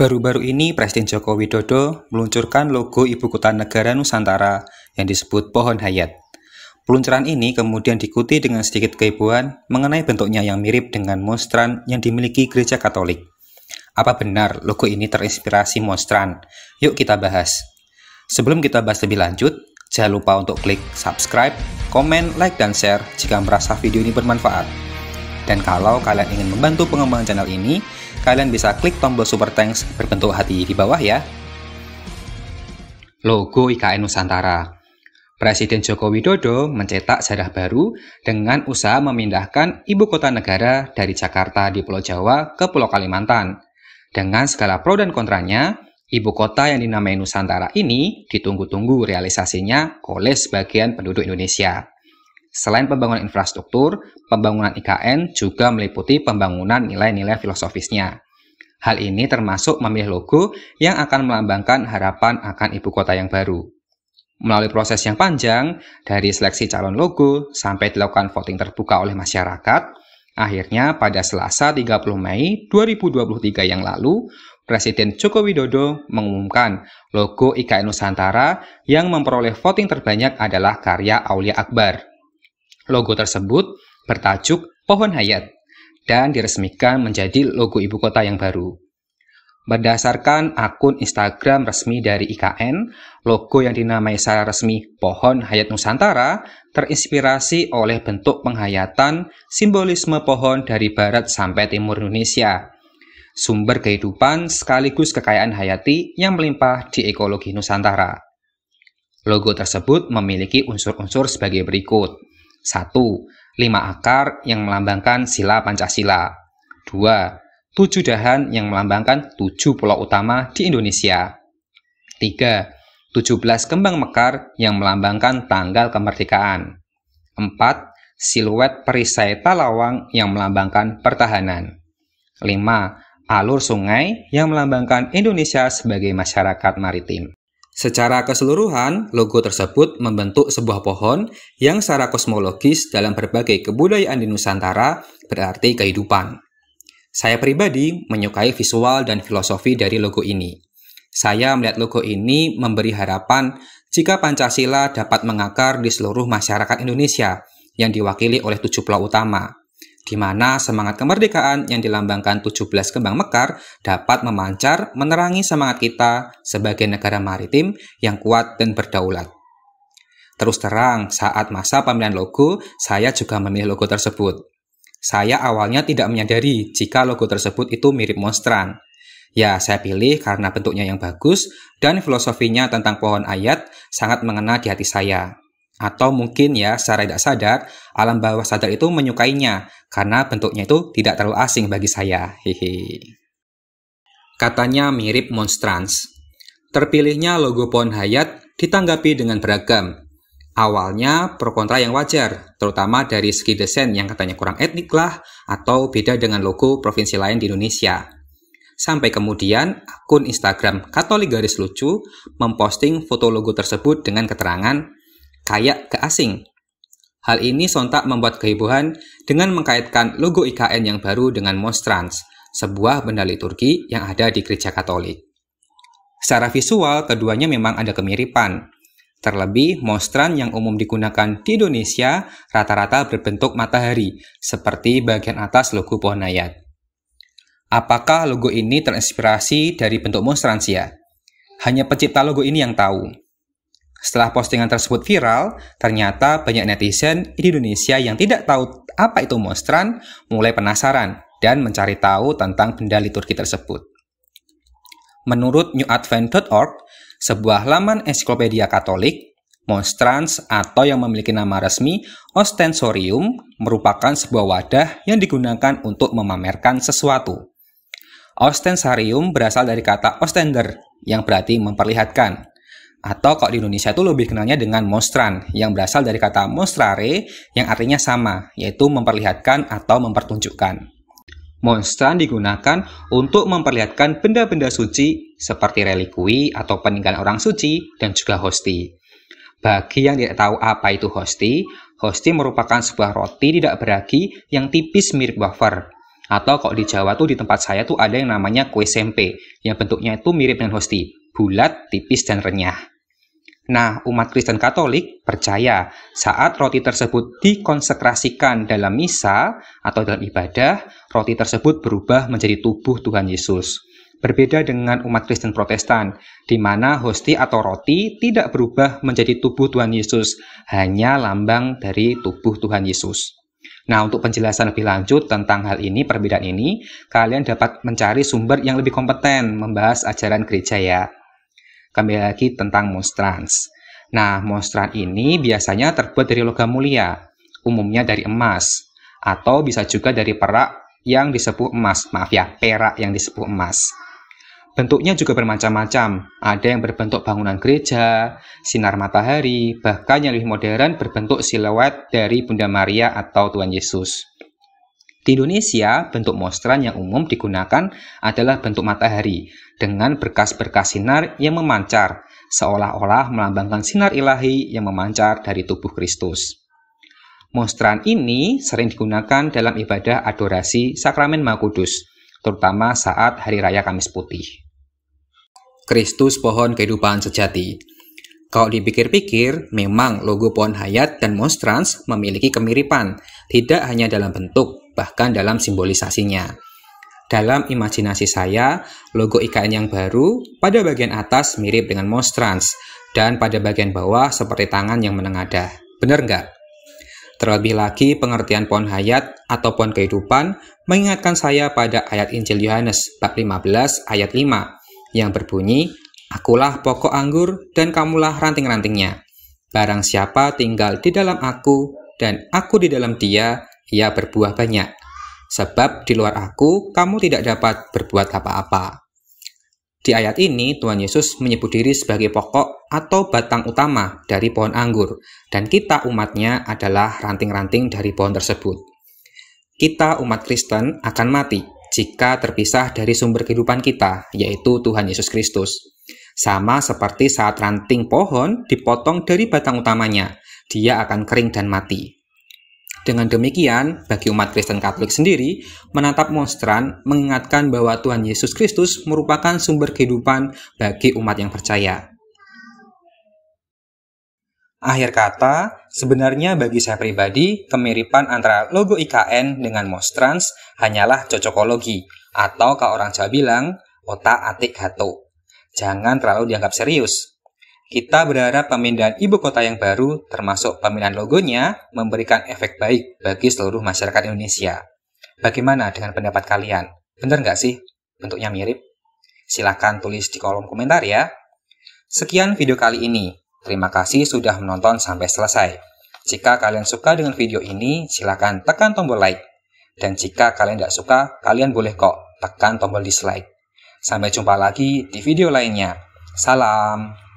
Baru-baru ini Presiden Joko Widodo meluncurkan logo Ibu Kota Negara Nusantara yang disebut Pohon Hayat. Peluncuran ini kemudian diikuti dengan sedikit keibuan mengenai bentuknya yang mirip dengan monstran yang dimiliki gereja Katolik. Apa benar logo ini terinspirasi monstran? Yuk kita bahas. Sebelum kita bahas lebih lanjut, jangan lupa untuk klik subscribe, komen, like, dan share jika merasa video ini bermanfaat. Dan kalau kalian ingin membantu pengembangan channel ini, kalian bisa klik tombol super thanks berbentuk hati di bawah ya. Logo IKN Nusantara Presiden Joko Widodo mencetak sejarah baru dengan usaha memindahkan ibu kota negara dari Jakarta di Pulau Jawa ke Pulau Kalimantan. Dengan segala pro dan kontranya, ibu kota yang dinamai Nusantara ini ditunggu-tunggu realisasinya oleh sebagian penduduk Indonesia. Selain pembangunan infrastruktur, pembangunan IKN juga meliputi pembangunan nilai-nilai filosofisnya. Hal ini termasuk memilih logo yang akan melambangkan harapan akan ibu kota yang baru. Melalui proses yang panjang, dari seleksi calon logo sampai dilakukan voting terbuka oleh masyarakat, akhirnya pada Selasa 30 Mei 2023 yang lalu, Presiden Joko Widodo mengumumkan logo IKN Nusantara yang memperoleh voting terbanyak adalah karya Aulia Akbar. Logo tersebut bertajuk Pohon Hayat dan diresmikan menjadi logo ibu kota yang baru. Berdasarkan akun Instagram resmi dari IKN, logo yang dinamai secara resmi Pohon Hayat Nusantara terinspirasi oleh bentuk penghayatan simbolisme pohon dari barat sampai timur Indonesia. Sumber kehidupan sekaligus kekayaan hayati yang melimpah di ekologi Nusantara. Logo tersebut memiliki unsur-unsur sebagai berikut. Satu, lima akar yang melambangkan sila Pancasila. Dua, tujuh dahan yang melambangkan tujuh pulau utama di Indonesia. Tiga, tujuh belas kembang mekar yang melambangkan tanggal kemerdekaan. Empat, siluet perisai talawang yang melambangkan pertahanan. Lima, alur sungai yang melambangkan Indonesia sebagai masyarakat maritim. Secara keseluruhan, logo tersebut membentuk sebuah pohon yang secara kosmologis dalam berbagai kebudayaan di Nusantara berarti kehidupan. Saya pribadi menyukai visual dan filosofi dari logo ini. Saya melihat logo ini memberi harapan jika Pancasila dapat mengakar di seluruh masyarakat Indonesia yang diwakili oleh tujuh pulau utama, di mana semangat kemerdekaan yang dilambangkan 17 kembang mekar dapat memancar menerangi semangat kita sebagai negara maritim yang kuat dan berdaulat. Terus terang, saat masa pemilihan logo, saya juga memilih logo tersebut. Saya awalnya tidak menyadari jika logo tersebut itu mirip monstran. Ya, saya pilih karena bentuknya yang bagus dan filosofinya tentang pohon ayat sangat mengena di hati saya. Atau mungkin ya secara tidak sadar, alam bawah sadar itu menyukainya karena bentuknya itu tidak terlalu asing bagi saya. Hehe. Katanya mirip monstrans. Terpilihnya logo pohon hayat ditanggapi dengan beragam. Awalnya pro kontra yang wajar, terutama dari segi desain yang katanya kurang etnik lah atau beda dengan logo provinsi lain di Indonesia. Sampai kemudian akun Instagram Katolik Garis Lucu memposting foto logo tersebut dengan keterangan kayak ke asing. Hal ini sontak membuat kehebohan dengan mengkaitkan logo IKN yang baru dengan Mostrans, sebuah benda liturgi yang ada di gereja Katolik. Secara visual, keduanya memang ada kemiripan. Terlebih, monstran yang umum digunakan di Indonesia rata-rata berbentuk matahari, seperti bagian atas logo pohon nayat. Apakah logo ini terinspirasi dari bentuk monstransia? Hanya pencipta logo ini yang tahu. Setelah postingan tersebut viral, ternyata banyak netizen di Indonesia yang tidak tahu apa itu monstran mulai penasaran dan mencari tahu tentang benda liturgi tersebut. Menurut newadvent.org, sebuah laman ensiklopedia Katolik, monstrans atau yang memiliki nama resmi ostensorium merupakan sebuah wadah yang digunakan untuk memamerkan sesuatu. Ostensarium berasal dari kata ostender yang berarti memperlihatkan. Atau kalau di Indonesia itu lebih kenalnya dengan monstran yang berasal dari kata monstrare yang artinya sama, yaitu memperlihatkan atau mempertunjukkan. Monstran digunakan untuk memperlihatkan benda-benda suci seperti relikui atau peninggalan orang suci dan juga hosti. Bagi yang tidak tahu apa itu hosti, hosti merupakan sebuah roti tidak beragi yang tipis mirip wafer. Atau kalau di Jawa tuh di tempat saya tuh ada yang namanya kue sempe, yang bentuknya itu mirip dengan hosti bulat, tipis, dan renyah. Nah, umat Kristen Katolik percaya saat roti tersebut dikonsekrasikan dalam misa atau dalam ibadah, roti tersebut berubah menjadi tubuh Tuhan Yesus. Berbeda dengan umat Kristen Protestan, di mana hosti atau roti tidak berubah menjadi tubuh Tuhan Yesus, hanya lambang dari tubuh Tuhan Yesus. Nah, untuk penjelasan lebih lanjut tentang hal ini, perbedaan ini, kalian dapat mencari sumber yang lebih kompeten membahas ajaran gereja ya. Kembali lagi tentang monstrans. Nah, monstran ini biasanya terbuat dari logam mulia, umumnya dari emas, atau bisa juga dari perak yang disebut emas, maaf ya, perak yang disebut emas. Bentuknya juga bermacam-macam, ada yang berbentuk bangunan gereja, sinar matahari, bahkan yang lebih modern berbentuk siluet dari Bunda Maria atau Tuhan Yesus. Di Indonesia, bentuk monstran yang umum digunakan adalah bentuk matahari dengan berkas-berkas sinar yang memancar, seolah-olah melambangkan sinar ilahi yang memancar dari tubuh Kristus. Monstran ini sering digunakan dalam ibadah adorasi sakramen Maha Kudus, terutama saat Hari Raya Kamis Putih. Kristus pohon kehidupan sejati. Kalau dipikir-pikir, memang logo pohon hayat dan monstrans memiliki kemiripan, tidak hanya dalam bentuk, bahkan dalam simbolisasinya. Dalam imajinasi saya, logo IKN yang baru pada bagian atas mirip dengan monstrans dan pada bagian bawah seperti tangan yang menengadah. Benar nggak? Terlebih lagi, pengertian pohon hayat atau pohon kehidupan mengingatkan saya pada ayat Injil Yohanes bab 15 ayat 5 yang berbunyi, Akulah pokok anggur dan kamulah ranting-rantingnya. Barang siapa tinggal di dalam aku dan aku di dalam dia, ia berbuah banyak. Sebab di luar aku, kamu tidak dapat berbuat apa-apa. Di ayat ini, Tuhan Yesus menyebut diri sebagai pokok atau batang utama dari pohon anggur, dan kita umatnya adalah ranting-ranting dari pohon tersebut. Kita umat Kristen akan mati jika terpisah dari sumber kehidupan kita, yaitu Tuhan Yesus Kristus. Sama seperti saat ranting pohon dipotong dari batang utamanya, dia akan kering dan mati. Dengan demikian, bagi umat Kristen Katolik sendiri, menatap monstran mengingatkan bahwa Tuhan Yesus Kristus merupakan sumber kehidupan bagi umat yang percaya. Akhir kata, sebenarnya bagi saya pribadi, kemiripan antara logo IKN dengan monstrans hanyalah cocokologi, atau kalau orang Jawa bilang, otak atik gato. Jangan terlalu dianggap serius. Kita berharap pemindahan ibu kota yang baru, termasuk pemindahan logonya, memberikan efek baik bagi seluruh masyarakat Indonesia. Bagaimana dengan pendapat kalian? Bener nggak sih? Bentuknya mirip? Silahkan tulis di kolom komentar ya. Sekian video kali ini. Terima kasih sudah menonton sampai selesai. Jika kalian suka dengan video ini, silahkan tekan tombol like. Dan jika kalian tidak suka, kalian boleh kok tekan tombol dislike. Sampai jumpa lagi di video lainnya. Salam.